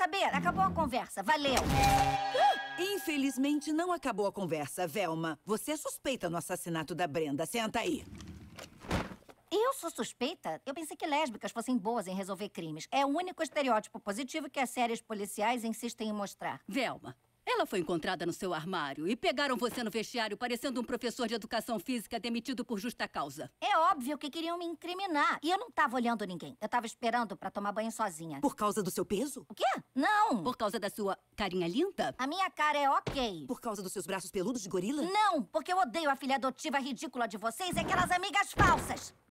saber? Acabou a conversa. Valeu. Infelizmente, não acabou a conversa, Velma. Você é suspeita no assassinato da Brenda. Senta aí. Eu sou suspeita? Eu pensei que lésbicas fossem boas em resolver crimes. É o único estereótipo positivo que as séries policiais insistem em mostrar. Velma, ela foi encontrada no seu armário e pegaram você no vestiário parecendo um professor de educação física demitido por justa causa. É óbvio que queriam me incriminar. E eu não tava olhando ninguém. Eu tava esperando pra tomar banho sozinha. Por causa do seu peso? O quê? Não! Por causa da sua carinha linda? A minha cara é ok. Por causa dos seus braços peludos de gorila? Não, porque eu odeio a filha adotiva ridícula de vocês e aquelas amigas falsas.